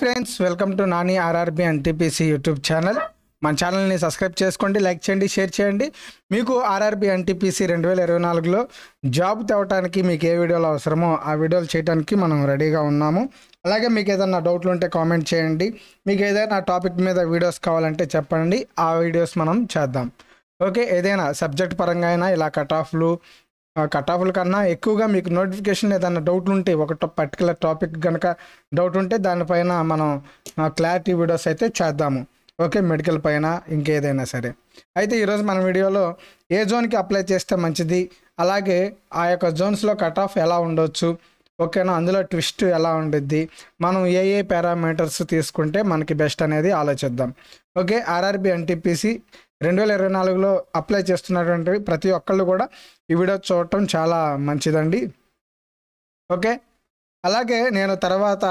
friends welcome to Nani RRB and TPC YouTube channel మన ఛానల్ని subscribe చేసుకోండి లైక్ చేయండి షేర్ చేయండి మీకు ఆర్ఆర్బి ఎన్టీపీసీ రెండు వేల ఇరవై నాలుగులో జాబ్ తేవటానికి మీకు ఏ వీడియోలు అవసరమో ఆ వీడియోలు చేయడానికి మనం రెడీగా ఉన్నాము అలాగే మీకు ఏదైనా డౌట్లు ఉంటే కామెంట్ చేయండి మీకు ఏదైనా టాపిక్ మీద వీడియోస్ కావాలంటే చెప్పండి ఆ వీడియోస్ మనం చేద్దాం ఓకే ఏదైనా సబ్జెక్ట్ పరంగా అయినా ఇలా కట్ ఆఫ్లు కట్ ఆఫ్ల కన్నా ఎక్కువగా మీకు నోటిఫికేషన్ ఏదైనా డౌట్లు ఉంటే ఒక పర్టికులర్ టాపిక్ కనుక డౌట్ ఉంటే దానిపైన మనం క్లారిటీ వీడియోస్ అయితే చేద్దాము ఓకే మెడికల్ పైన ఇంకేదైనా సరే అయితే ఈరోజు మన వీడియోలో ఏ జోన్కి అప్లై చేస్తే మంచిది అలాగే ఆ యొక్క జోన్స్లో కట్ ఆఫ్ ఎలా ఉండొచ్చు ఓకేనా అందులో ట్విస్ట్ ఎలా ఉండిద్ది మనం ఏ ఏ పారామీటర్స్ తీసుకుంటే మనకి బెస్ట్ అనేది ఆలోచిద్దాం ఓకే ఆర్ఆర్బి ఎన్టీపీసీ రెండు వేల ఇరవై నాలుగులో అప్లై చేస్తున్నటువంటి ప్రతి ఒక్కళ్ళు కూడా ఈ వీడియో చూడటం చాలా మంచిదండి ఓకే అలాగే నేను తర్వాత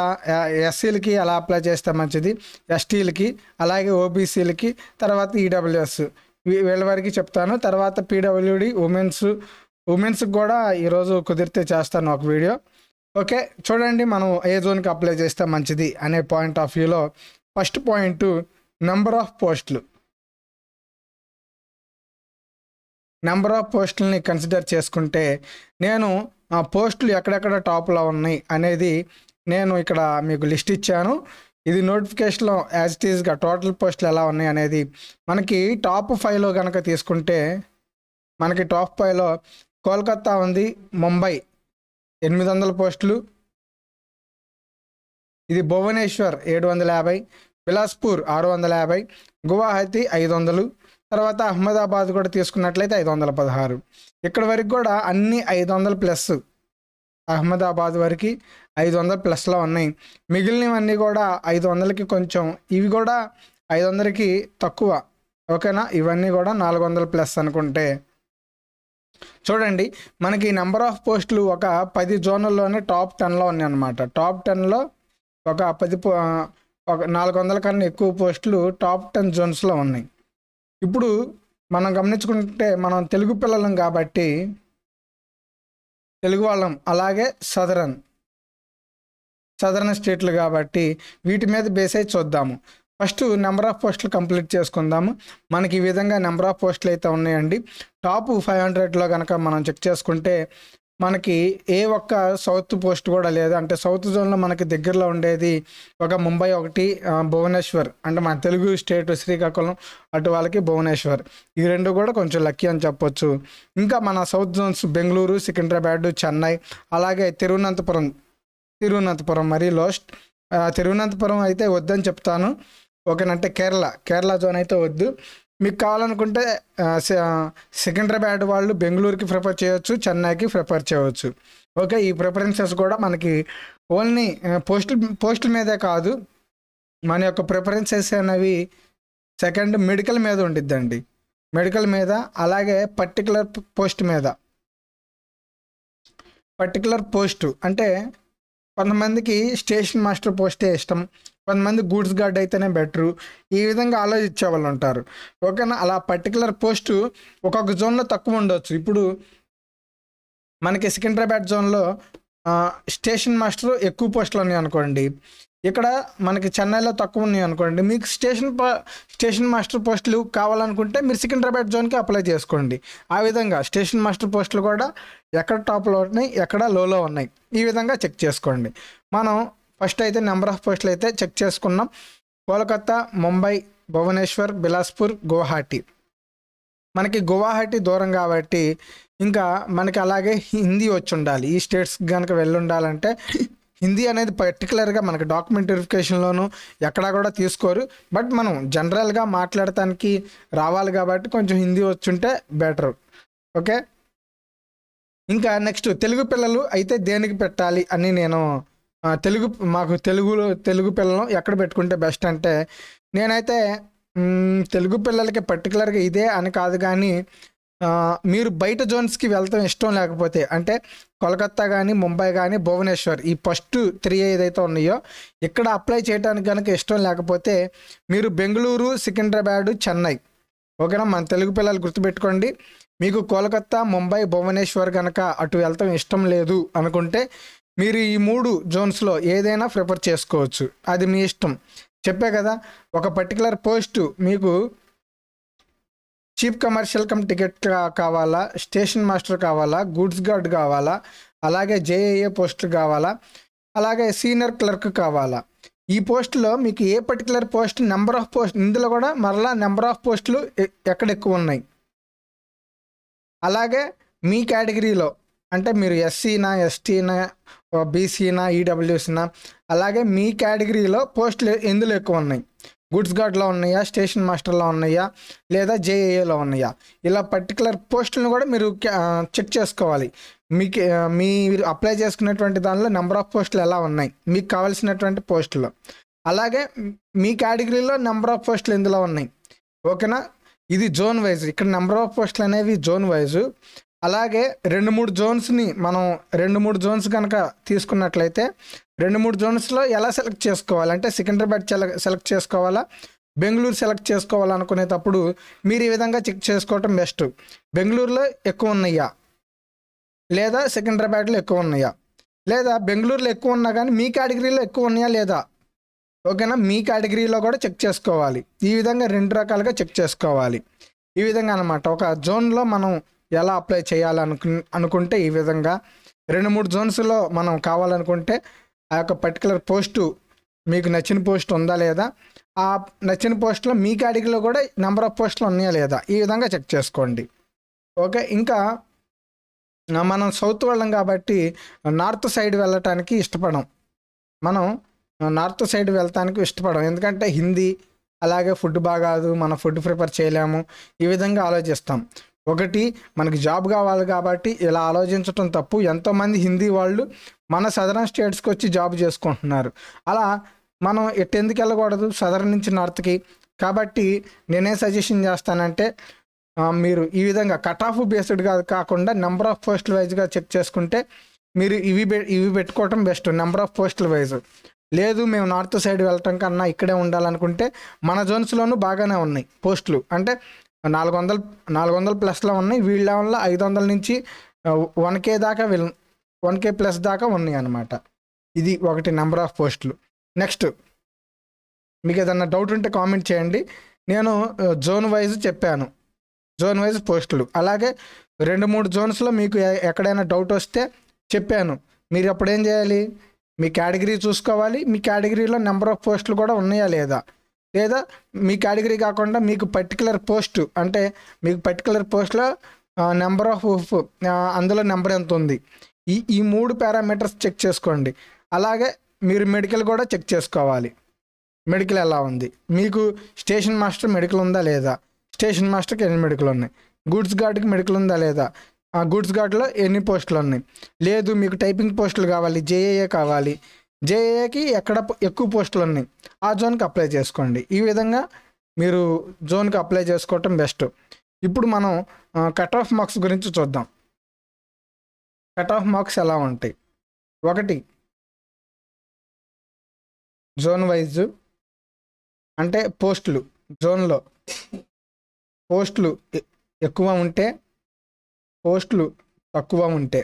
ఎస్సీలకి అలా అప్లై చేస్తే మంచిది ఎస్టీలకి అలాగే ఓబీసీలకి తర్వాత ఈడబ్ల్యూఎస్ వీళ్ళ వారికి చెప్తాను తర్వాత పీడబ్ల్యూడి ఉమెన్స్ ఉమెన్స్కి కూడా ఈరోజు కుదిరితే చేస్తాను ఒక వీడియో ఓకే చూడండి మనం ఏ జోన్కి అప్లై చేస్తే మంచిది అనే పాయింట్ ఆఫ్ వ్యూలో ఫస్ట్ పాయింట్ నెంబర్ ఆఫ్ పోస్టులు నెంబర్ ఆఫ్ పోస్టుల్ని కన్సిడర్ చేసుకుంటే నేను ఆ పోస్టులు ఎక్కడెక్కడ టాప్లో ఉన్నాయి అనేది నేను ఇక్కడ మీకు లిస్ట్ ఇచ్చాను ఇది నోటిఫికేషన్లో యాజ్ ఇట్ ఈజ్గా టోటల్ పోస్టులు ఎలా ఉన్నాయి అనేది మనకి టాప్ ఫైవ్లో కనుక తీసుకుంటే మనకి టాప్ ఫైవ్లో కోల్కత్తా ఉంది ముంబై ఎనిమిది వందల పోస్టులు ఇది భువనేశ్వర్ ఏడు వందల యాభై బిలాస్పూర్ ఆరు వందల యాభై గువాహతి ఐదు వందలు తర్వాత అహ్మదాబాద్ కూడా తీసుకున్నట్లయితే ఐదు వందల పదహారు ఇక్కడ వరకు కూడా అన్ని ఐదు వందల ప్లస్ అహ్మదాబాద్ వరకు ఐదు వందల ప్లస్లో ఉన్నాయి మిగిలినవన్నీ కూడా ఐదు వందలకి కొంచెం ఇవి కూడా ఐదు వందలకి తక్కువ ఓకేనా ఇవన్నీ కూడా నాలుగు వందల ప్లస్ అనుకుంటే చూడండి మనకి నెంబర్ ఆఫ్ పోస్టులు ఒక పది జోన్లలోనే టాప్ టెన్లో ఉన్నాయి అనమాట టాప్ టెన్లో ఒక పది ఒక నాలుగు వందల కన్నా ఎక్కువ పోస్టులు టాప్ టెన్ జోన్స్లో ఉన్నాయి ఇప్పుడు మనం గమనించుకుంటే మనం తెలుగు పిల్లలం కాబట్టి తెలుగు వాళ్ళం అలాగే సదరన్ సదరన్ స్టేట్లు కాబట్టి వీటి మీద బేస్ అయి చూద్దాము ఫస్ట్ నెంబర్ ఆఫ్ పోస్టులు కంప్లీట్ చేసుకుందాము మనకి ఈ విధంగా నెంబర్ ఆఫ్ పోస్టులు అయితే ఉన్నాయండి టాప్ ఫైవ్ హండ్రెడ్లో కనుక మనం చెక్ చేసుకుంటే మనకి ఏ ఒక్క సౌత్ పోస్ట్ కూడా లేదు అంటే సౌత్ జోన్లో మనకి దగ్గరలో ఉండేది ఒక ముంబై ఒకటి భువనేశ్వర్ అంటే మన తెలుగు స్టేట్ శ్రీకాకుళం అటు వాళ్ళకి భువనేశ్వర్ ఈ రెండు కూడా కొంచెం లక్కీ అని చెప్పొచ్చు ఇంకా మన సౌత్ జోన్స్ బెంగళూరు సికింద్రాబాద్ చెన్నై అలాగే తిరువనంతపురం తిరువనంతపురం మరి లోస్ట్ తిరువనంతపురం అయితే వద్దని చెప్తాను ఓకేనంటే కేరళ కేరళ జోన్ అయితే వద్దు మీకు కావాలనుకుంటే సెకండ్రాబ్యాడ్ వాళ్ళు బెంగళూరుకి ప్రిఫర్ చేయవచ్చు చెన్నైకి ప్రిఫర్ చేయవచ్చు ఓకే ఈ ప్రిఫరెన్సెస్ కూడా మనకి ఓన్లీ పోస్ట్ పోస్ట్ మీదే కాదు మన యొక్క ప్రిఫరెన్సెస్ అనేవి సెకండ్ మెడికల్ మీద ఉండిద్దండి మెడికల్ మీద అలాగే పర్టికులర్ పోస్ట్ మీద పర్టికులర్ పోస్టు అంటే కొంతమందికి స్టేషన్ మాస్టర్ పోస్టే ఇష్టం కొంతమంది గూడ్స్ గార్డ్ అయితేనే బెటరు ఈ విధంగా ఆలోచించే వాళ్ళు ఉంటారు ఓకేనా అలా పర్టికులర్ పోస్టు ఒక్కొక్క జోన్లో తక్కువ ఉండవచ్చు ఇప్పుడు మనకి సికింద్రాబాద్ జోన్లో స్టేషన్ మాస్టర్ ఎక్కువ పోస్టులు ఉన్నాయి అనుకోండి ఇక్కడ మనకి చెన్నైలో తక్కువ ఉన్నాయి అనుకోండి మీకు స్టేషన్ స్టేషన్ మాస్టర్ పోస్టులు కావాలనుకుంటే మీరు సికింద్రాబాద్ జోన్కి అప్లై చేసుకోండి ఆ విధంగా స్టేషన్ మాస్టర్ పోస్టులు కూడా ఎక్కడ టాప్లో ఉన్నాయి ఎక్కడ లోలో ఉన్నాయి ఈ విధంగా చెక్ చేసుకోండి మనం ఫస్ట్ అయితే నెంబర్ ఆఫ్ పోస్టులు అయితే చెక్ చేసుకున్నాం కోలకత్తా ముంబై భువనేశ్వర్ బిలాస్పూర్ గువాహటి మనకి గువాహటి దూరం కాబట్టి ఇంకా మనకి అలాగే హిందీ వచ్చి ఉండాలి ఈ స్టేట్స్ కనుక వెళ్ళుండాలంటే హిందీ అనేది పర్టికులర్గా మనకి డాక్యుమెంట్ వెరిఫికేషన్లోను ఎక్కడా కూడా తీసుకోరు బట్ మనం జనరల్గా మాట్లాడటానికి రావాలి కాబట్టి కొంచెం హిందీ వచ్చుంటే బెటర్ ఓకే ఇంకా నెక్స్ట్ తెలుగు పిల్లలు అయితే దేనికి పెట్టాలి అని నేను తెలుగు మాకు తెలుగులో తెలుగు పిల్లలు ఎక్కడ పెట్టుకుంటే బెస్ట్ అంటే నేనైతే తెలుగు పిల్లలకి పర్టికులర్గా ఇదే అని కాదు కానీ మీరు బయట జోన్స్కి వెళ్తాం ఇష్టం లేకపోతే అంటే కోలకత్తా కానీ ముంబై కానీ భువనేశ్వర్ ఈ ఫస్ట్ త్రీ ఏదైతే ఉన్నాయో ఇక్కడ అప్లై చేయడానికి కనుక ఇష్టం లేకపోతే మీరు బెంగళూరు సికింద్రాబాద్ చెన్నై ఓకేనా మన తెలుగు పిల్లలు గుర్తుపెట్టుకోండి మీకు కోలకత్తా ముంబై భువనేశ్వర్ కనుక అటు వెళ్తాం ఇష్టం లేదు అనుకుంటే మీరు ఈ మూడు జోన్స్లో ఏదైనా ప్రిఫర్ చేసుకోవచ్చు అది మీ ఇష్టం చెప్పే కదా ఒక పర్టికులర్ పోస్టు మీకు చీప్ కమర్షియల్ కమ్ టికెట్ కావాలా స్టేషన్ మాస్టర్ కావాలా గూడ్స్ గార్డ్ కావాలా అలాగే జేఏఏ పోస్ట్ కావాలా అలాగే సీనియర్ క్లర్క్ కావాలా ఈ పోస్టులో మీకు ఏ particular post number of post ఇందులో కూడా మరలా నెంబర్ ఆఫ్ పోస్టులు ఎక్కడ ఎక్కువ ఉన్నాయి అలాగే మీ కేటగిరీలో అంటే మీరు ఎస్సీనా ఎస్టీనా బీసీనా ఈడబ్ల్యూసీనా e అలాగే మీ కేటగిరీలో పోస్టులు ఎందులో ఎక్కువ ఉన్నాయి గుడ్స్ గార్డ్లో ఉన్నాయా స్టేషన్ మాస్టర్లో ఉన్నాయా లేదా జేఏలో ఉన్నాయా ఇలా పర్టికులర్ పోస్టులను కూడా మీరు చెక్ చేసుకోవాలి మీకు మీరు అప్లై చేసుకునేటువంటి దానిలో నెంబర్ ఆఫ్ పోస్టులు ఎలా ఉన్నాయి మీకు కావాల్సినటువంటి పోస్టులు అలాగే మీ కేటగిరీలో నెంబర్ ఆఫ్ పోస్టులు ఎందులో ఉన్నాయి ఓకేనా ఇది జోన్ వైజ్ ఇక్కడ నెంబర్ ఆఫ్ పోస్టులు అనేవి జోన్ వైజు అలాగే రెండు మూడు జోన్స్ని మనం రెండు మూడు జోన్స్ కనుక తీసుకున్నట్లయితే రెండు మూడు జోన్స్లో ఎలా సెలెక్ట్ చేసుకోవాలంటే సికింద్రాబాద్ సెలెక్ట్ చేసుకోవాలా బెంగళూరు సెలెక్ట్ చేసుకోవాలనుకునేటప్పుడు మీరు ఈ విధంగా చెక్ చేసుకోవటం బెస్ట్ బెంగళూరులో ఎక్కువ ఉన్నాయా లేదా సికింద్రాబాద్లో ఎక్కువ ఉన్నాయా లేదా బెంగళూరులో ఎక్కువ ఉన్నా కానీ మీ కేటగిరీలో ఎక్కువ ఉన్నాయా లేదా ఓకేనా మీ కేటగిరీలో కూడా చెక్ చేసుకోవాలి ఈ విధంగా రెండు రకాలుగా చెక్ చేసుకోవాలి ఈ విధంగా అనమాట ఒక జోన్లో మనం ఎలా అప్లై చేయాలనుకు అనుకుంటే ఈ విధంగా రెండు మూడు జోన్స్లో మనం కావాలనుకుంటే ఆ యొక్క పర్టికులర్ పోస్టు మీకు నచ్చిన పోస్ట్ ఉందా లేదా ఆ నచ్చిన పోస్ట్లో మీ కేటగిరీలో కూడా నెంబర్ ఆఫ్ పోస్టులు ఉన్నాయా లేదా ఈ విధంగా చెక్ చేసుకోండి ఓకే ఇంకా మనం సౌత్ వెళ్ళం కాబట్టి నార్త్ సైడ్ వెళ్ళటానికి ఇష్టపడం మనం నార్త్ సైడ్ వెళ్తానికి ఇష్టపడం ఎందుకంటే హిందీ అలాగే ఫుడ్ బాగాదు మనం ఫుడ్ ప్రిపేర్ చేయలేము ఈ విధంగా ఆలోచిస్తాం ఒకటి మనకి జాబ్ కావాలి కాబట్టి ఇలా ఆలోచించటం తప్పు ఎంతోమంది హిందీ వాళ్ళు మన సదరన్ స్టేట్స్కి వచ్చి జాబ్ చేసుకుంటున్నారు అలా మనం ఎట్టెందుకు వెళ్ళకూడదు సదరన్ నుంచి నార్త్కి కాబట్టి నేనే సజెషన్ చేస్తానంటే మీరు ఈ విధంగా కట్ ఆఫ్ బేస్డ్గా కాకుండా నెంబర్ ఆఫ్ పోస్టుల వైజ్గా చెక్ చేసుకుంటే మీరు ఇవి ఇవి పెట్టుకోవటం బెస్ట్ నెంబర్ ఆఫ్ పోస్టుల వైజ్ లేదు మేము నార్త్ సైడ్ వెళ్ళటం కన్నా ఇక్కడే ఉండాలనుకుంటే మన జోన్స్లోనూ బాగానే ఉన్నాయి పోస్టులు అంటే నాలుగు వందలు నాలుగు వందల ప్లస్లో ఉన్నాయి వీళ్ళ వల్ల ఐదు వందల నుంచి వన్ కే దాకా వెళ్ వన్ కే ప్లస్ దాకా ఉన్నాయి అన్నమాట ఇది ఒకటి నెంబర్ ఆఫ్ పోస్టులు నెక్స్ట్ మీకు ఏదన్నా డౌట్ ఉంటే కామెంట్ చేయండి నేను జోన్ వైజ్ చెప్పాను జోన్ వైజ్ పోస్టులు అలాగే రెండు మూడు జోన్స్లో మీకు ఎక్కడైనా డౌట్ వస్తే చెప్పాను మీరు అప్పుడు ఏం చేయాలి మీ కేటగిరీ చూసుకోవాలి మీ కేటగిరీలో నెంబర్ ఆఫ్ పోస్టులు కూడా ఉన్నాయా లేదా లేదా మీ కేటగిరీ కాకుండా మీకు పర్టికులర్ పోస్ట్ అంటే మీకు పర్టికులర్ పోస్ట్లో నెంబర్ ఆఫ్ అందులో నెంబర్ ఎంత ఉంది ఈ ఈ మూడు పారామీటర్స్ చెక్ చేసుకోండి అలాగే మీరు మెడికల్ కూడా చెక్ చేసుకోవాలి మెడికల్ ఎలా ఉంది మీకు స్టేషన్ మాస్టర్ మెడికల్ ఉందా లేదా స్టేషన్ మాస్టర్కి ఎన్ని మెడికల్ ఉన్నాయి గూడ్స్ గార్డ్కి మెడికల్ ఉందా లేదా ఆ గూడ్స్ గార్డ్లో ఎన్ని పోస్టులు ఉన్నాయి లేదు మీకు టైపింగ్ పోస్టులు కావాలి జేఏఏ కావాలి జేఏకి ఎక్కడ ఎక్కువ పోస్టులు ఉన్నాయి ఆ జోన్కి అప్లై చేసుకోండి ఈ విధంగా మీరు జోన్కి అప్లై చేసుకోవటం బెస్ట్ ఇప్పుడు మనం కట్ ఆఫ్ మార్క్స్ గురించి చూద్దాం కట్ ఆఫ్ మార్క్స్ ఎలా ఉంటాయి ఒకటి జోన్ వైజ్ అంటే పోస్టులు జోన్లో పోస్టులు ఎక్కువ ఉంటే పోస్టులు తక్కువ ఉంటే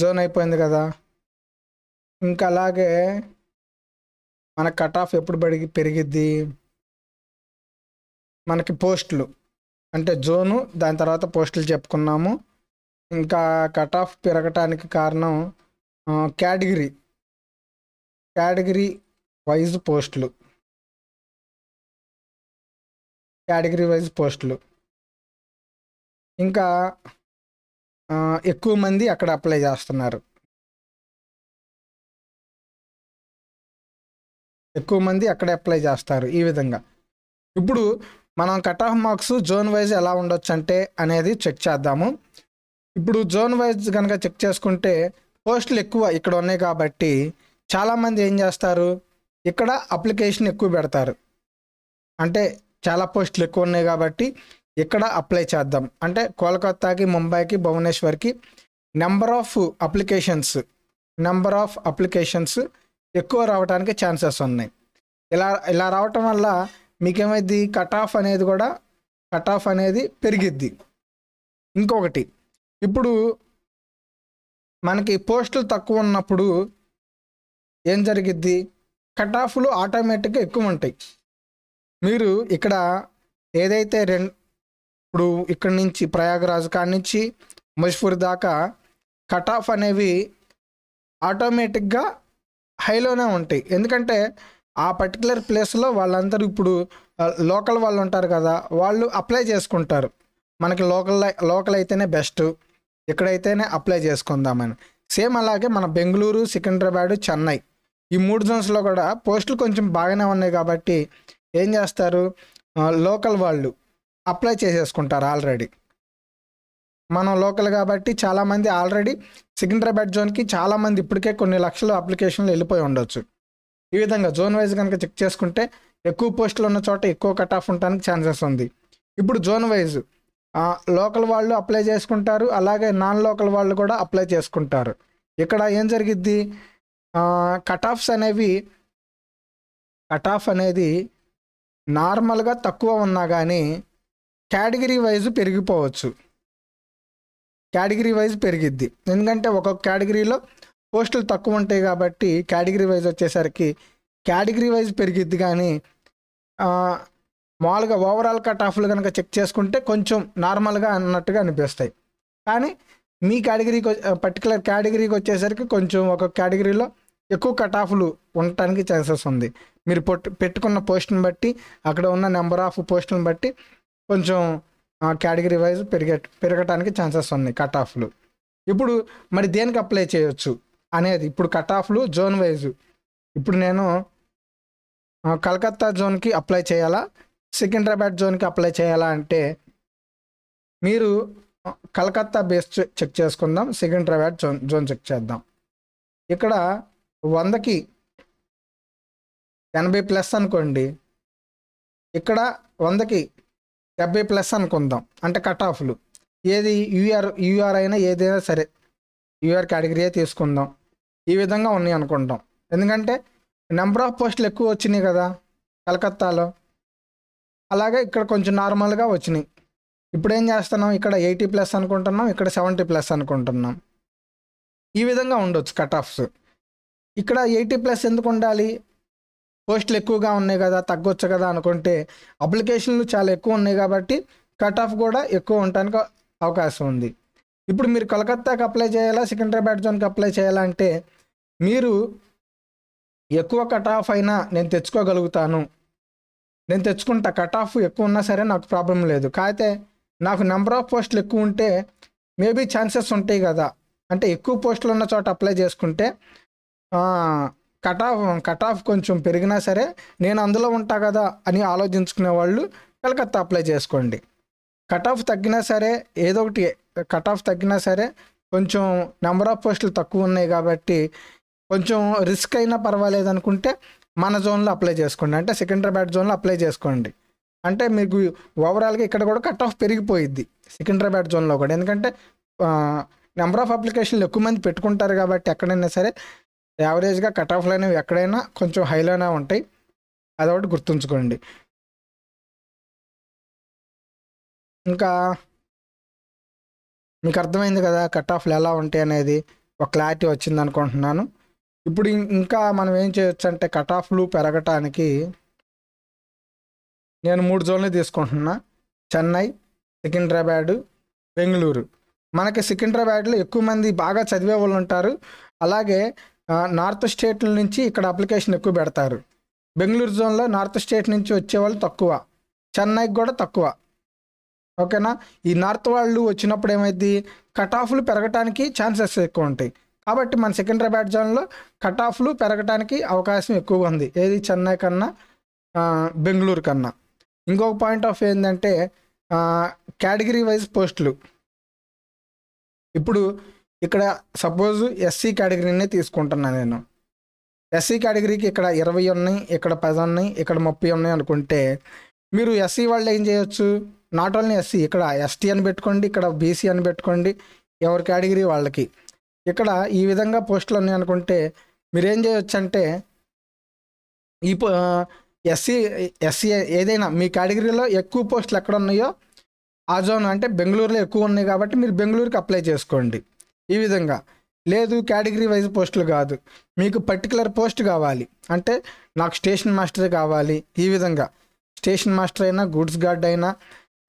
జోన్ అయిపోయింది కదా ఇంకా అలాగే మన కట్ ఆఫ్ ఎప్పుడు పెరిగి పెరిగిద్ది మనకి పోస్టులు అంటే జోను దాని తర్వాత పోస్టులు చెప్పుకున్నాము ఇంకా కట్ ఆఫ్ పెరగటానికి కారణం కేటగిరీ కేటగిరీ వైజ్ పోస్టులు కేటగిరీ వైజ్ పోస్టులు ఇంకా ఎక్కువ మంది అక్కడ అప్లై చేస్తున్నారు ఎక్కువ మంది అక్కడే అప్లై చేస్తారు ఈ విధంగా ఇప్పుడు మనం cut off marks zone wise ఎలా ఉండొచ్చు అంటే అనేది చెక్ చేద్దాము ఇప్పుడు జోన్ వైజ్ కనుక చెక్ చేసుకుంటే పోస్టులు ఎక్కువ ఇక్కడ ఉన్నాయి కాబట్టి చాలామంది ఏం చేస్తారు ఇక్కడ అప్లికేషన్ ఎక్కువ పెడతారు అంటే చాలా పోస్టులు ఎక్కువ ఉన్నాయి కాబట్టి ఇక్కడ అప్లై చేద్దాం అంటే కోల్కత్తాకి ముంబైకి భువనేశ్వర్కి number of applications number of applications ఎక్కువ రావడానికి ఛాన్సెస్ ఉన్నాయి ఇలా ఇలా రావటం వల్ల ఏమైంది కట్ ఆఫ్ అనేది కూడా కట్ ఆఫ్ అనేది పెరిగిద్ది ఇంకొకటి ఇప్పుడు మనకి పోస్టులు తక్కువ ఉన్నప్పుడు ఏం జరిగిద్ది కట్ ఆఫ్లు ఆటోమేటిక్గా ఎక్కువ ఉంటాయి మీరు ఇక్కడ ఏదైతే రెండు ఇప్పుడు ఇక్కడ నుంచి ప్రయాగరాజ్ కాడ నుంచి ముజ్ఫూర్ దాకా కట్ ఆఫ్ అనేవి ఆటోమేటిక్గా హైలోనే ఉంటాయి ఎందుకంటే ఆ పర్టికులర్ ప్లేస్లో వాళ్ళందరూ ఇప్పుడు లోకల్ వాళ్ళు ఉంటారు కదా వాళ్ళు అప్లై చేసుకుంటారు మనకి లోకల్ లోకల్ అయితేనే బెస్ట్ ఇక్కడైతేనే అప్లై చేసుకుందామని సేమ్ అలాగే మన బెంగళూరు సికింద్రాబాద్ చెన్నై ఈ మూడు జోన్స్లో కూడా పోస్టులు కొంచెం బాగానే ఉన్నాయి కాబట్టి ఏం చేస్తారు లోకల్ వాళ్ళు అప్లై చేసేసుకుంటారు ఆల్రెడీ మనం లోకల్ కాబట్టి చాలామంది ఆల్రెడీ సికింద్రాబాద్ జోన్కి చాలామంది ఇప్పటికే కొన్ని లక్షలు అప్లికేషన్లు వెళ్ళిపోయి ఉండొచ్చు ఈ విధంగా జోన్ వైజ్ కనుక చెక్ చేసుకుంటే ఎక్కువ పోస్టులు ఉన్న చోట ఎక్కువ కట్ ఆఫ్ ఉండడానికి ఛాన్సెస్ ఉంది ఇప్పుడు జోన్ వైజ్ లోకల్ వాళ్ళు అప్లై చేసుకుంటారు అలాగే నాన్ లోకల్ వాళ్ళు కూడా అప్లై చేసుకుంటారు ఇక్కడ ఏం జరిగిద్ది కట్ ఆఫ్స్ అనేవి కట్ ఆఫ్ అనేది నార్మల్గా తక్కువ ఉన్నా కానీ కేటగిరీ వైజ్ పెరిగిపోవచ్చు కేటగిరీ వైజ్ పెరిగిద్ది ఎందుకంటే ఒక్కొక్క కేటగిరీలో పోస్టులు తక్కువ ఉంటాయి కాబట్టి కేటగిరీ వైజ్ వచ్చేసరికి కేటగిరీ వైజ్ పెరిగిద్ది కానీ మామూలుగా ఓవరాల్ కట్ ఆఫ్లు కనుక చెక్ చేసుకుంటే కొంచెం నార్మల్గా అన్నట్టుగా అనిపిస్తాయి కానీ మీ కేటగిరీకి పర్టికులర్ కేటగిరీకి వచ్చేసరికి కొంచెం ఒక కేటగిరీలో ఎక్కువ కట్ ఆఫ్లు ఉండటానికి ఛాన్సెస్ ఉంది మీరు పెట్టుకున్న పోస్ట్ని బట్టి అక్కడ ఉన్న నెంబర్ ఆఫ్ పోస్టులను బట్టి కొంచెం కేటగిరీ వైజ్ పెరిగే పెరగటానికి ఛాన్సెస్ ఉన్నాయి కట్ ఆఫ్లు ఇప్పుడు మరి దేనికి అప్లై చేయొచ్చు అనేది ఇప్పుడు కట్ ఆఫ్లు జోన్ వైజ్ ఇప్పుడు నేను కలకత్తా జోన్కి అప్లై చేయాలా సికింద్రాబాద్ జోన్కి అప్లై చేయాలా అంటే మీరు కలకత్తా బేస్ చెక్ చేసుకుందాం సికింద్రాబాద్ జోన్ జోన్ చెక్ చేద్దాం ఇక్కడ వందకి ఎనభై ప్లస్ అనుకోండి ఇక్కడ వందకి డెబ్బై ప్లస్ అనుకుందాం అంటే కట్ ఆఫ్లు ఏది యూఆర్ యూఆర్ అయినా ఏదైనా సరే యూఆర్ కేటగిరీయే తీసుకుందాం ఈ విధంగా ఉన్నాయి అనుకుంటాం ఎందుకంటే నెంబర్ ఆఫ్ పోస్టులు ఎక్కువ వచ్చినాయి కదా కలకత్తాలో అలాగే ఇక్కడ కొంచెం నార్మల్గా వచ్చినాయి ఇప్పుడు ఏం చేస్తున్నాం ఇక్కడ ఎయిటీ ప్లస్ అనుకుంటున్నాం ఇక్కడ సెవెంటీ ప్లస్ అనుకుంటున్నాం ఈ విధంగా ఉండొచ్చు కట్ ఆఫ్స్ ఇక్కడ ఎయిటీ ప్లస్ ఎందుకు ఉండాలి పోస్టులు ఎక్కువగా ఉన్నాయి కదా తగ్గొచ్చు కదా అనుకుంటే అప్లికేషన్లు చాలా ఎక్కువ ఉన్నాయి కాబట్టి కట్ ఆఫ్ కూడా ఎక్కువ ఉండటానికి అవకాశం ఉంది ఇప్పుడు మీరు కలకత్తాకి అప్లై చేయాలా సికింద్రాబాద్ జోన్కి అప్లై చేయాలంటే మీరు ఎక్కువ కట్ ఆఫ్ అయినా నేను తెచ్చుకోగలుగుతాను నేను తెచ్చుకుంటా కట్ ఆఫ్ ఎక్కువ ఉన్నా సరే నాకు ప్రాబ్లం లేదు కాకపోతే నాకు నెంబర్ ఆఫ్ పోస్టులు ఎక్కువ ఉంటే మేబీ ఛాన్సెస్ ఉంటాయి కదా అంటే ఎక్కువ పోస్టులు ఉన్న చోట అప్లై చేసుకుంటే కట్ ఆఫ్ కట్ ఆఫ్ కొంచెం పెరిగినా సరే నేను అందులో ఉంటా కదా అని ఆలోచించుకునే వాళ్ళు కలకత్తా అప్లై చేసుకోండి కట్ ఆఫ్ తగ్గినా సరే ఏదో ఒకటి కట్ ఆఫ్ తగ్గినా సరే కొంచెం నెంబర్ ఆఫ్ పోస్టులు తక్కువ ఉన్నాయి కాబట్టి కొంచెం రిస్క్ అయినా పర్వాలేదు అనుకుంటే మన జోన్లో అప్లై చేసుకోండి అంటే బ్యాట్ జోన్లో అప్లై చేసుకోండి అంటే మీకు ఓవరాల్గా ఇక్కడ కూడా కట్ ఆఫ్ పెరిగిపోయిద్ది బ్యాట్ జోన్లో కూడా ఎందుకంటే నెంబర్ ఆఫ్ అప్లికేషన్లు ఎక్కువ మంది పెట్టుకుంటారు కాబట్టి ఎక్కడైనా సరే యావరేజ్గా కట్ ఆఫ్లు అనేవి ఎక్కడైనా కొంచెం హైలోనే ఉంటాయి అదొకటి గుర్తుంచుకోండి ఇంకా మీకు అర్థమైంది కదా కట్ ఆఫ్లు ఎలా ఉంటాయి అనేది ఒక క్లారిటీ వచ్చింది అనుకుంటున్నాను ఇప్పుడు ఇంకా మనం ఏం చేయొచ్చు అంటే కట్ ఆఫ్లు పెరగటానికి నేను మూడు జోన్లు తీసుకుంటున్నా చెన్నై సికింద్రాబాద్ బెంగళూరు మనకి సికింద్రాబాద్లో ఎక్కువ మంది బాగా చదివే వాళ్ళు ఉంటారు అలాగే నార్త్ స్టేట్ల నుంచి ఇక్కడ అప్లికేషన్ ఎక్కువ పెడతారు బెంగళూరు జోన్లో నార్త్ స్టేట్ నుంచి వచ్చేవాళ్ళు తక్కువ చెన్నైకి కూడా తక్కువ ఓకేనా ఈ నార్త్ వాళ్ళు వచ్చినప్పుడు ఏమైంది కట్ ఆఫ్లు పెరగటానికి ఛాన్సెస్ ఎక్కువ ఉంటాయి కాబట్టి మన సికింద్రాబాద్ జోన్లో కట్ ఆఫ్లు పెరగటానికి అవకాశం ఎక్కువగా ఉంది ఏది చెన్నై కన్నా బెంగళూరు కన్నా ఇంకొక పాయింట్ ఆఫ్ ఏంటంటే కేటగిరీ వైజ్ పోస్టులు ఇప్పుడు ఇక్కడ సపోజ్ ఎస్సీ కేటగిరీనే తీసుకుంటున్నాను నేను ఎస్సీ కేటగిరీకి ఇక్కడ ఇరవై ఉన్నాయి ఇక్కడ పది ఉన్నాయి ఇక్కడ ముప్పై ఉన్నాయి అనుకుంటే మీరు ఎస్సీ వాళ్ళు ఏం చేయొచ్చు నాట్ ఓన్లీ ఎస్సీ ఇక్కడ ఎస్టీ అని పెట్టుకోండి ఇక్కడ బీసీ అని పెట్టుకోండి ఎవరి కేటగిరీ వాళ్ళకి ఇక్కడ ఈ విధంగా పోస్టులు ఉన్నాయి అనుకుంటే మీరేం చేయొచ్చు అంటే ఈ ఎస్సీ ఎస్సీ ఏదైనా మీ కేటగిరీలో ఎక్కువ పోస్టులు ఎక్కడ ఉన్నాయో ఆ జోన్ అంటే బెంగళూరులో ఎక్కువ ఉన్నాయి కాబట్టి మీరు బెంగళూరుకి అప్లై చేసుకోండి ఈ విధంగా లేదు కేటగిరీ వైజ్ పోస్టులు కాదు మీకు పర్టికులర్ పోస్ట్ కావాలి అంటే నాకు స్టేషన్ మాస్టర్ కావాలి ఈ విధంగా స్టేషన్ మాస్టర్ అయినా గూడ్స్ గార్డ్ అయినా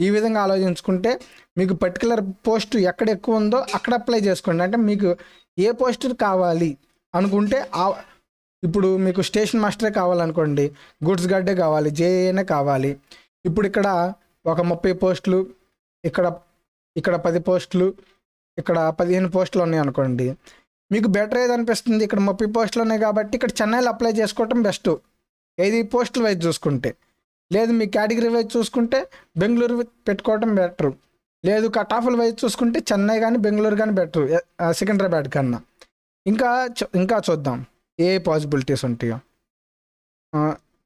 ఈ విధంగా ఆలోచించుకుంటే మీకు పర్టికులర్ పోస్ట్ ఎక్కడ ఎక్కువ ఉందో అక్కడ అప్లై చేసుకోండి అంటే మీకు ఏ పోస్ట్ కావాలి అనుకుంటే ఆ ఇప్పుడు మీకు స్టేషన్ మాస్టరే కావాలనుకోండి గూడ్స్ గార్డే కావాలి జేఏనే కావాలి ఇప్పుడు ఇక్కడ ఒక ముప్పై పోస్టులు ఇక్కడ ఇక్కడ పది పోస్టులు ఇక్కడ పదిహేను పోస్టులు ఉన్నాయి అనుకోండి మీకు బెటర్ ఏది అనిపిస్తుంది ఇక్కడ ముప్పై పోస్టులు ఉన్నాయి కాబట్టి ఇక్కడ చెన్నైలో అప్లై చేసుకోవటం బెస్ట్ ఏది పోస్టుల వైజ్ చూసుకుంటే లేదు మీ కేటగిరీ వైజ్ చూసుకుంటే బెంగళూరు పెట్టుకోవటం బెటర్ లేదు కట్ ఆఫ్ల వైజ్ చూసుకుంటే చెన్నై కానీ బెంగళూరు కానీ బెటర్ సికింద్రాబాద్ కన్నా ఇంకా ఇంకా చూద్దాం ఏ పాసిబిలిటీస్ ఉంటాయో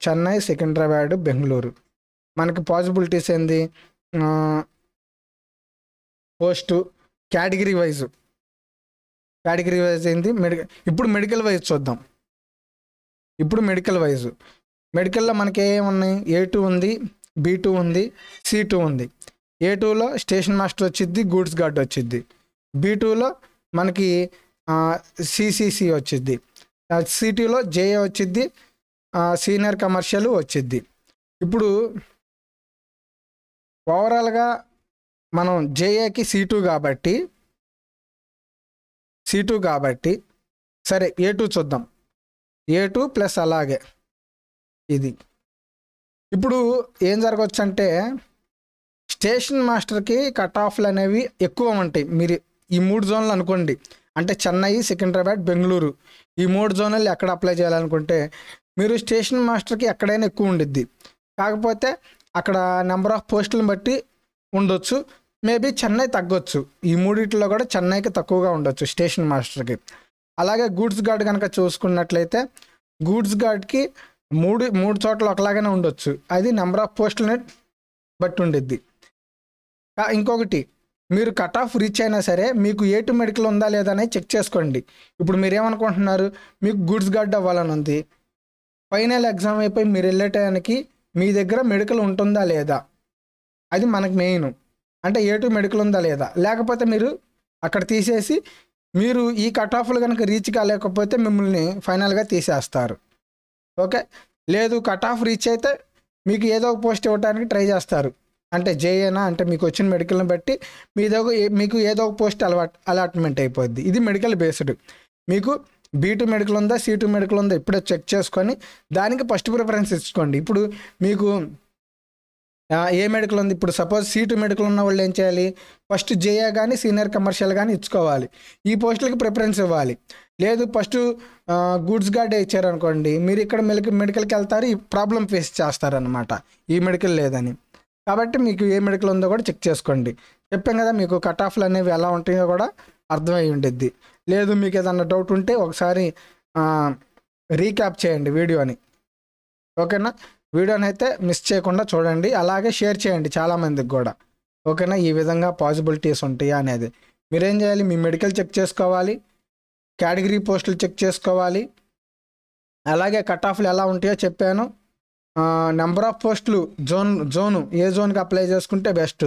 చెన్నై సికింద్రాబాద్ బెంగళూరు మనకి పాసిబిలిటీస్ ఏంది post category wise category wise ఏంటి మెడికల్ ఇప్పుడు మెడికల్ వైజ్ చూద్దాం ఇప్పుడు మెడికల్ వైజ్ మెడికల్లో మనకి ఏమున్నాయి ఏ టూ ఉంది బీ టూ ఉంది సి టూ ఉంది ఏ టూలో స్టేషన్ మాస్టర్ వచ్చిద్ది గూడ్స్ గార్డ్ వచ్చిద్ది బీ టూలో మనకి సిసిసి వచ్చిద్ది సిటీలో జేఏ వచ్చిద్ది సీనియర్ కమర్షియల్ వచ్చిద్ది ఇప్పుడు ఓవరాల్గా మనం జేఏకి సి టూ కాబట్టి సి టూ కాబట్టి సరే ఏ టూ చూద్దాం ఏ టూ ప్లస్ అలాగే ఇది ఇప్పుడు ఏం జరగవచ్చు అంటే స్టేషన్ మాస్టర్కి కట్ ఆఫ్లు అనేవి ఎక్కువ ఉంటాయి మీరు ఈ మూడు జోన్లు అనుకోండి అంటే చెన్నై సికింద్రాబాద్ బెంగళూరు ఈ మూడు జోన్లు ఎక్కడ అప్లై చేయాలనుకుంటే మీరు స్టేషన్ మాస్టర్కి ఎక్కడైనా ఎక్కువ ఉండిద్ది కాకపోతే అక్కడ నెంబర్ ఆఫ్ పోస్టులను బట్టి ఉండొచ్చు మేబీ చెన్నై తగ్గొచ్చు ఈ మూడిట్లో కూడా చెన్నైకి తక్కువగా ఉండొచ్చు స్టేషన్ మాస్టర్కి అలాగే గూడ్స్ గార్డ్ కనుక చూసుకున్నట్లయితే గూడ్స్ గార్డ్కి మూడు మూడు చోట్ల ఒకలాగానే ఉండొచ్చు అది నెంబర్ ఆఫ్ పోస్టులని బట్టి ఉండిద్ది ఇంకొకటి మీరు కట్ ఆఫ్ రీచ్ అయినా సరే మీకు ఏ టు మెడికల్ ఉందా లేదా అనేది చెక్ చేసుకోండి ఇప్పుడు మీరు ఏమనుకుంటున్నారు మీకు గూడ్స్ గార్డ్ అవ్వాలని ఉంది ఫైనల్ ఎగ్జామ్ అయిపోయి మీరు వెళ్ళే టైంకి మీ దగ్గర మెడికల్ ఉంటుందా లేదా అది మనకు మెయిన్ అంటే ఏ టూ మెడికల్ ఉందా లేదా లేకపోతే మీరు అక్కడ తీసేసి మీరు ఈ కట్ ఆఫ్లు కనుక రీచ్ కాలేకపోతే మిమ్మల్ని ఫైనల్గా తీసేస్తారు ఓకే లేదు కట్ ఆఫ్ రీచ్ అయితే మీకు ఏదో ఒక పోస్ట్ ఇవ్వడానికి ట్రై చేస్తారు అంటే జేఏనా అంటే మీకు వచ్చిన మెడికల్ని బట్టి మీదో మీకు ఏదో ఒక పోస్ట్ అలవాట్ అలాట్మెంట్ అయిపోద్ది ఇది మెడికల్ బేస్డ్ మీకు బీ టూ మెడికల్ ఉందా సి టూ మెడికల్ ఉందా ఇప్పుడే చెక్ చేసుకొని దానికి ఫస్ట్ ప్రిఫరెన్స్ ఇచ్చుకోండి ఇప్పుడు మీకు ఏ మెడికల్ ఉంది ఇప్పుడు సపోజ్ సీటు మెడికల్ ఉన్న వాళ్ళు ఏం చేయాలి ఫస్ట్ జేఏ కానీ సీనియర్ కమర్షియల్ కానీ ఇచ్చుకోవాలి ఈ పోస్టులకి ప్రిఫరెన్స్ ఇవ్వాలి లేదు ఫస్ట్ గూడ్స్ ఇచ్చారు ఇచ్చారనుకోండి మీరు ఇక్కడ మెడికల్ మెడికల్కి వెళ్తారు ఈ ప్రాబ్లం ఫేస్ చేస్తారనమాట ఈ మెడికల్ లేదని కాబట్టి మీకు ఏ మెడికల్ ఉందో కూడా చెక్ చేసుకోండి చెప్పాం కదా మీకు కట్ ఆఫ్లు అనేవి ఎలా ఉంటాయో కూడా అర్థమై ఉండిద్ది లేదు మీకు ఏదన్నా డౌట్ ఉంటే ఒకసారి రీక్యాప్ చేయండి వీడియోని ఓకేనా వీడియోని అయితే మిస్ చేయకుండా చూడండి అలాగే షేర్ చేయండి చాలామందికి కూడా ఓకేనా ఈ విధంగా పాసిబిలిటీస్ ఉంటాయి అనేది మీరేం చేయాలి మీ మెడికల్ చెక్ చేసుకోవాలి కేటగిరీ పోస్టులు చెక్ చేసుకోవాలి అలాగే కట్ ఆఫ్లు ఎలా ఉంటాయో చెప్పాను నెంబర్ ఆఫ్ పోస్టులు జోన్ జోను ఏ జోన్కి అప్లై చేసుకుంటే బెస్ట్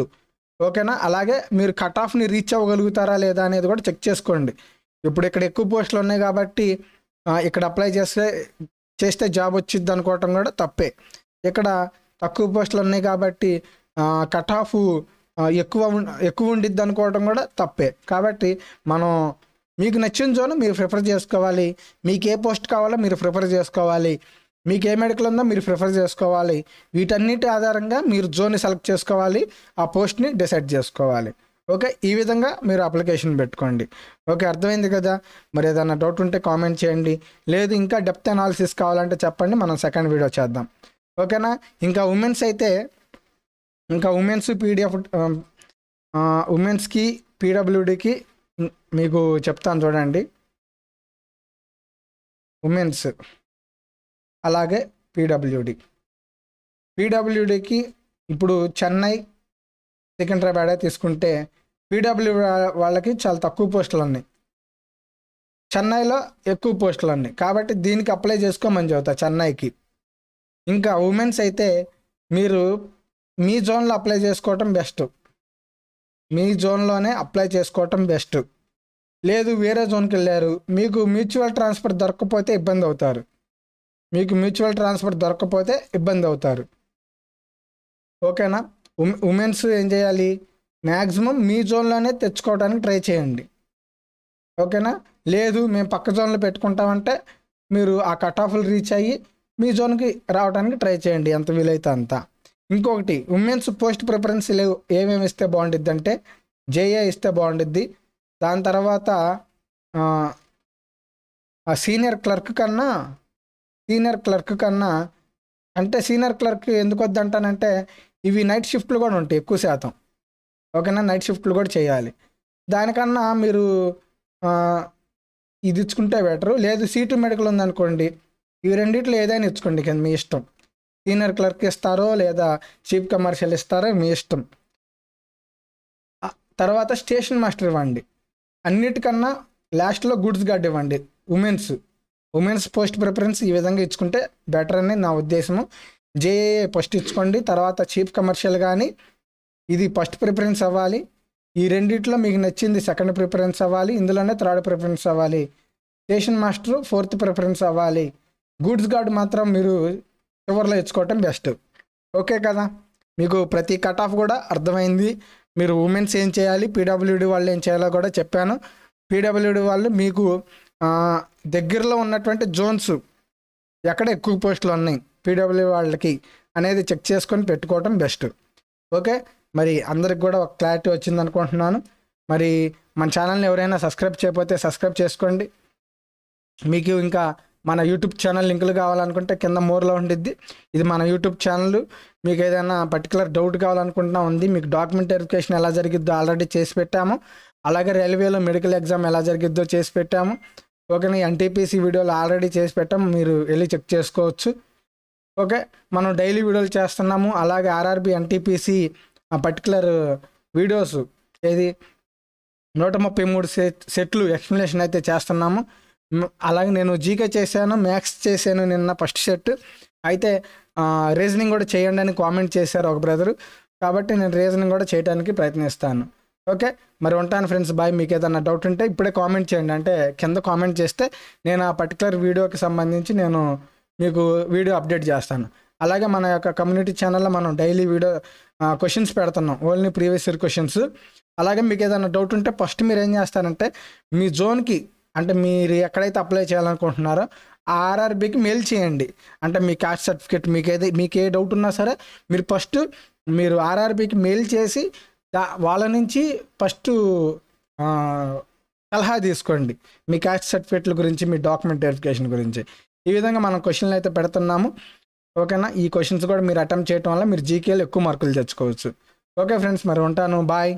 ఓకేనా అలాగే మీరు కట్ ఆఫ్ని రీచ్ అవ్వగలుగుతారా లేదా అనేది కూడా చెక్ చేసుకోండి ఇప్పుడు ఇక్కడ ఎక్కువ పోస్టులు ఉన్నాయి కాబట్టి ఇక్కడ అప్లై చేస్తే చేస్తే జాబ్ వచ్చింది అనుకోవటం కూడా తప్పే ఇక్కడ తక్కువ పోస్టులు ఉన్నాయి కాబట్టి కట్ ఆఫ్ ఎక్కువ ఎక్కువ ఉండిద్ది అనుకోవడం కూడా తప్పే కాబట్టి మనం మీకు నచ్చిన జోన్ మీరు ప్రిఫర్ చేసుకోవాలి మీకు ఏ పోస్ట్ కావాలో మీరు ప్రిఫర్ చేసుకోవాలి మీకు ఏ మెడికల్ ఉందో మీరు ప్రిఫర్ చేసుకోవాలి వీటన్నిటి ఆధారంగా మీరు జోన్ని సెలెక్ట్ చేసుకోవాలి ఆ పోస్ట్ని డిసైడ్ చేసుకోవాలి ఓకే ఈ విధంగా మీరు అప్లికేషన్ పెట్టుకోండి ఓకే అర్థమైంది కదా మరి ఏదైనా డౌట్ ఉంటే కామెంట్ చేయండి లేదు ఇంకా డెప్త్ అనాలిసిస్ కావాలంటే చెప్పండి మనం సెకండ్ వీడియో చేద్దాం ఓకేనా ఇంకా ఉమెన్స్ అయితే ఇంకా ఉమెన్స్ పీడిఎఫ్ ఉమెన్స్కి పీడబ్ల్యూడికి మీకు చెప్తాను చూడండి ఉమెన్స్ అలాగే పీడబ్ల్యూడి పీడబ్ల్యూడికి ఇప్పుడు చెన్నై సికింద్రాబాడే తీసుకుంటే పీడబ్ల్యూ వాళ్ళకి చాలా తక్కువ పోస్టులు ఉన్నాయి చెన్నైలో ఎక్కువ పోస్టులు ఉన్నాయి కాబట్టి దీనికి అప్లై చేసుకోమని చెబుతా చెన్నైకి ఇంకా ఉమెన్స్ అయితే మీరు మీ జోన్లో అప్లై చేసుకోవటం బెస్ట్ మీ జోన్లోనే అప్లై చేసుకోవటం బెస్ట్ లేదు వేరే జోన్కి వెళ్ళారు మీకు మ్యూచువల్ ట్రాన్స్ఫర్ దొరకకపోతే ఇబ్బంది అవుతారు మీకు మ్యూచువల్ ట్రాన్స్ఫర్ దొరకకపోతే ఇబ్బంది అవుతారు ఓకేనా ఉమెన్స్ ఏం చేయాలి మ్యాక్సిమం మీ జోన్లోనే తెచ్చుకోవడానికి ట్రై చేయండి ఓకేనా లేదు మేము పక్క జోన్లో పెట్టుకుంటామంటే మీరు ఆ కట్ ఆఫ్లు రీచ్ అయ్యి మీ జోన్కి రావడానికి ట్రై చేయండి ఎంత వీలైతే అంత ఇంకొకటి ఉమెన్స్ పోస్ట్ ప్రిఫరెన్స్ లేవు ఏమేమి ఇస్తే బాగుంటుంది అంటే జేఏ ఇస్తే బాగుంటుంది దాని తర్వాత సీనియర్ క్లర్క్ కన్నా సీనియర్ క్లర్క్ కన్నా అంటే సీనియర్ క్లర్క్ ఎందుకు వద్దంటానంటే ఇవి నైట్ షిఫ్ట్లు కూడా ఉంటాయి ఎక్కువ శాతం ఓకేనా నైట్ షిఫ్ట్లు కూడా చేయాలి దానికన్నా మీరు ఇది ఇచ్చుకుంటే బెటరు లేదు సీటు మెడికల్ ఉందనుకోండి ఇవి రెండిట్లో ఏదైనా ఇచ్చుకోండి కింద మీ ఇష్టం సీనియర్ క్లర్క్ ఇస్తారో లేదా చీఫ్ కమర్షియల్ ఇస్తారో మీ ఇష్టం తర్వాత స్టేషన్ మాస్టర్ ఇవ్వండి అన్నిటికన్నా లాస్ట్లో గుడ్స్ గార్డ్ ఇవ్వండి ఉమెన్స్ ఉమెన్స్ పోస్ట్ ప్రిఫరెన్స్ ఈ విధంగా ఇచ్చుకుంటే బెటర్ అని నా ఉద్దేశము జేఏఏ పస్ట్ ఇచ్చుకోండి తర్వాత చీఫ్ కమర్షియల్ కానీ ఇది ఫస్ట్ ప్రిఫరెన్స్ అవ్వాలి ఈ రెండిట్లో మీకు నచ్చింది సెకండ్ ప్రిఫరెన్స్ అవ్వాలి ఇందులోనే థర్డ్ ప్రిఫరెన్స్ అవ్వాలి స్టేషన్ మాస్టర్ ఫోర్త్ ప్రిఫరెన్స్ అవ్వాలి గూడ్స్ గార్డ్ మాత్రం మీరు చివరిలో ఇచ్చుకోవటం బెస్ట్ ఓకే కదా మీకు ప్రతి కట్ ఆఫ్ కూడా అర్థమైంది మీరు ఉమెన్స్ ఏం చేయాలి పీడబ్ల్యూడి వాళ్ళు ఏం చేయాలో కూడా చెప్పాను పీడబ్ల్యూడి వాళ్ళు మీకు దగ్గరలో ఉన్నటువంటి జోన్స్ ఎక్కడ ఎక్కువ పోస్టులు ఉన్నాయి పీడబ్ల్యూ వాళ్ళకి అనేది చెక్ చేసుకొని పెట్టుకోవటం బెస్ట్ ఓకే మరి అందరికి కూడా ఒక క్లారిటీ వచ్చింది అనుకుంటున్నాను మరి మన ఛానల్ని ఎవరైనా సబ్స్క్రైబ్ చేయకపోతే సబ్స్క్రైబ్ చేసుకోండి మీకు ఇంకా మన యూట్యూబ్ ఛానల్ లింకులు కావాలనుకుంటే కింద మోర్లో ఉండిద్ది ఇది మన యూట్యూబ్ ఛానల్ మీకు ఏదైనా పర్టికులర్ డౌట్ కావాలనుకుంటున్నా ఉంది మీకు డాక్యుమెంట్ వెరిఫికేషన్ ఎలా జరిగిద్దో ఆల్రెడీ చేసి పెట్టాము అలాగే రైల్వేలో మెడికల్ ఎగ్జామ్ ఎలా జరిగిద్దో చేసి పెట్టాము ఓకేనా ఎన్టీపీసీ వీడియోలు ఆల్రెడీ చేసి పెట్టాము మీరు వెళ్ళి చెక్ చేసుకోవచ్చు ఓకే మనం డైలీ వీడియోలు చేస్తున్నాము అలాగే ఆర్ఆర్బి ఎన్టీపీసీ పర్టికులర్ వీడియోస్ ఏది నూట ముప్పై మూడు సెట్లు ఎక్స్ప్లెనేషన్ అయితే చేస్తున్నాము అలాగే నేను జీకే చేశాను మ్యాథ్స్ చేశాను నిన్న ఫస్ట్ సెట్ అయితే రీజనింగ్ కూడా చేయండి అని కామెంట్ చేశారు ఒక బ్రదరు కాబట్టి నేను రీజనింగ్ కూడా చేయడానికి ప్రయత్నిస్తాను ఓకే మరి ఉంటాను ఫ్రెండ్స్ బాయ్ మీకు ఏదైనా డౌట్ ఉంటే ఇప్పుడే కామెంట్ చేయండి అంటే కింద కామెంట్ చేస్తే నేను ఆ పర్టికులర్ వీడియోకి సంబంధించి నేను మీకు వీడియో అప్డేట్ చేస్తాను అలాగే మన యొక్క కమ్యూనిటీ ఛానల్లో మనం డైలీ వీడియో క్వశ్చన్స్ పెడుతున్నాం ఓన్లీ ప్రీవియస్ ఇయర్ క్వశ్చన్స్ అలాగే మీకు ఏదైనా డౌట్ ఉంటే ఫస్ట్ మీరు ఏం చేస్తారంటే మీ జోన్కి అంటే మీరు ఎక్కడైతే అప్లై చేయాలనుకుంటున్నారో ఆర్ఆర్బికి మెయిల్ చేయండి అంటే మీ క్యాస్ట్ సర్టిఫికేట్ మీకేది మీకు ఏ డౌట్ ఉన్నా సరే మీరు ఫస్ట్ మీరు ఆర్ఆర్బికి మెయిల్ చేసి వాళ్ళ నుంచి ఫస్ట్ సలహా తీసుకోండి మీ క్యాస్ట్ సర్టిఫికేట్ల గురించి మీ డాక్యుమెంట్ వెరిఫికేషన్ గురించి ఈ విధంగా మనం క్వశ్చన్లు అయితే పెడుతున్నాము ఓకేనా ఈ క్వశ్చన్స్ కూడా మీరు అటెంప్ట్ చేయడం వల్ల మీరు జీకేలు ఎక్కువ మార్కులు తెచ్చుకోవచ్చు ఓకే ఫ్రెండ్స్ మరి ఉంటాను బాయ్